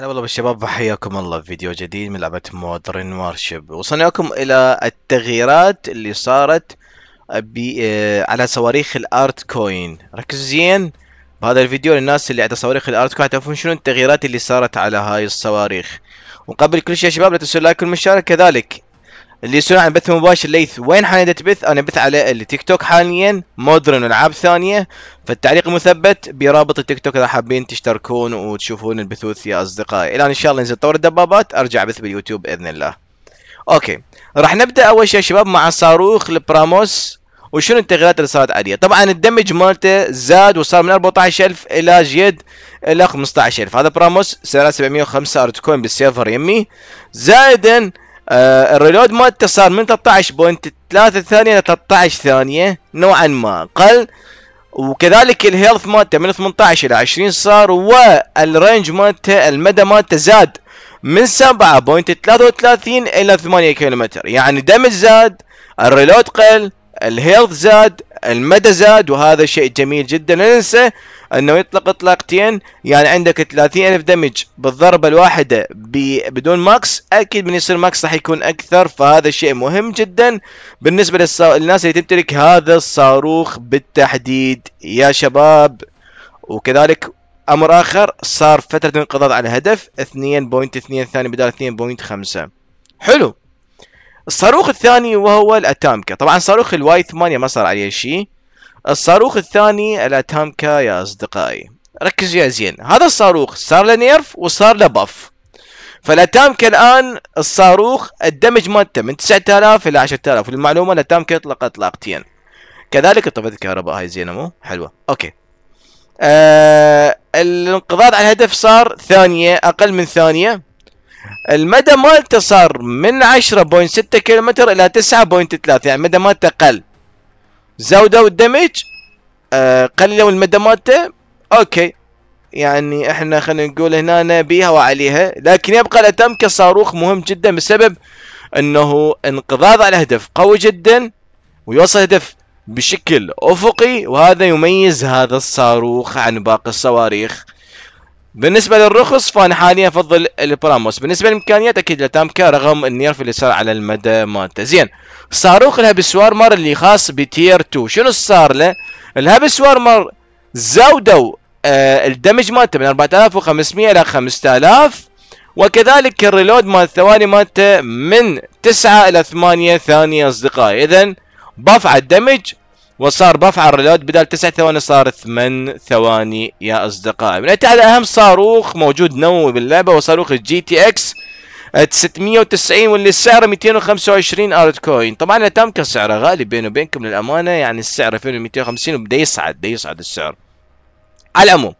هلا والله بالشباب وحياكم الله في فيديو جديد من لعبة مودرن وارشيب وصلناكم إلى التغييرات اللي صارت آه، على صواريخ الارت كوين ركزوا زين بهذا الفيديو للناس اللي عندها صواريخ الارت كوين تعرفون شنو التغييرات اللي صارت على هاي الصواريخ وقبل كل شيء يا شباب لا تنسوا اللايك والمشاركة كذلك اللي يسألون عن بث مباشر ليث وين حاليا تبث؟ انا بث على التيك توك حاليا مودرن والعاب ثانيه فالتعليق المثبت برابط التيك توك اذا حابين تشتركون وتشوفون البثوث يا اصدقائي الان ان شاء الله نزل طور الدبابات ارجع بث باليوتيوب باذن الله اوكي راح نبدا اول شيء يا شباب مع صاروخ البراموس وشنو التغييرات اللي صارت عليه طبعا الدمج مالته زاد وصار من 14000 الى جيد الى 15000 هذا براموس سعره 705 ارت كوين بالسيرفر يمي زائدا آه الريلود مالته صار من 13.3 ثانيه ل 13 ثانيه نوعا ما قل وكذلك الهيلث مالته من 18 الى 20 صار والرينج مالته المدى مالته زاد من 7.33 الى 8 كيلومتر يعني دمج زاد الريلود قل الهيلث زاد المدى زاد وهذا شيء جميل جدا لا ننسى انه يطلق اطلاقتين يعني عندك 30000 دمج بالضربه الواحده بدون ماكس اكيد من يصير ماكس راح يكون اكثر فهذا الشيء مهم جدا بالنسبه للناس اللي تمتلك هذا الصاروخ بالتحديد يا شباب وكذلك امر اخر صار فتره انقضاض على الهدف 2.2 ثاني بدال 2.5 حلو الصاروخ الثاني وهو الاتامكا طبعا صاروخ الواي 8 ما صار عليه شيء الصاروخ الثاني الاتامكا يا اصدقائي ركزوا يا زين هذا الصاروخ صار له نيرف وصار له باف فالاتامكا الان الصاروخ الدمج مالته من 9000 الى 10000 للمعلومه الاتامكا اطلق اطلاقتين كذلك طفت الكهرباء هاي زينه مو حلوه اوكي آه الانقضاض على الهدف صار ثانيه اقل من ثانيه المدى مالته صار من 10.6 كيلومتر الى 9.3 يعني مدى مالته اقل زودوا الدمج آه قللوا المدى مالته اوكي يعني احنا خلينا نقول هنا بيها وعليها لكن يبقى الاتم كصاروخ مهم جدا بسبب انه انقضاض على الهدف قوي جدا ويوصل هدف بشكل افقي وهذا يميز هذا الصاروخ عن باقي الصواريخ بالنسبه للرخص فانا حاليا افضل البراموس بالنسبه للامكانيات اكيد لتامكا رغم النيرف اللي صار على المدى مالته زين صاروخ الهبس وارمر اللي خاص بتير 2 شنو صار له الهبس وارمر زودوا آه الدمج مالته من 4500 الى 5000 وكذلك الريلود مال الثواني مالته من 9 الى 8 ثانيه اصدقائي اذا بف على الدمج وصار على الريلود بدل تسع ثواني صار ثمان ثواني يا اصدقائي من على اهم صاروخ موجود نووي باللعبه وصاروخ الجي تي اكس 690 واللي سعره 225 ارت كوين طبعا تم سعره غالي بيني وبينكم للامانه يعني السعر 2250 وبدا يصعد بدا يصعد السعر على العموم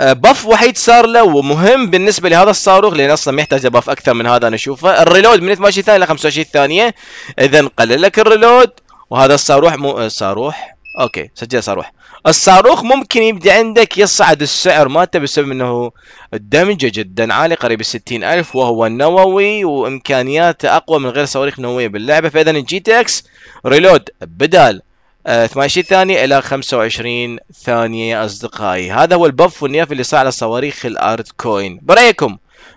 آه، بف وحيد صار له ومهم بالنسبه لهذا الصاروخ لان اصلا ما يحتاج بف اكثر من هذا انا اشوفه الريلود من 12 ثانيه ل 25 ثانيه اذا قلل لك الريلود وهذا الصاروخ مو الصاروخ آه، اوكي سجل صاروخ الصاروخ ممكن يبدي عندك يصعد السعر مالته بسبب انه الدمج جدا عالي قريب الستين الف وهو نووي وامكانياته اقوى من غير صواريخ نووية باللعبة فاذا الجي تي اكس ريلود بدال 28 آه، ثانية إلى 25 ثانية يا أصدقائي هذا هو البف والنياف اللي صار على صواريخ الأرت كوين برأيكم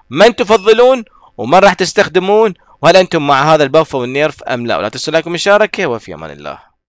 من تفضلون ومن راح تستخدمون وهل انتم مع هذا البف والنيرف ام لا ولا تنسوا لايك ومشاركه وفي امان الله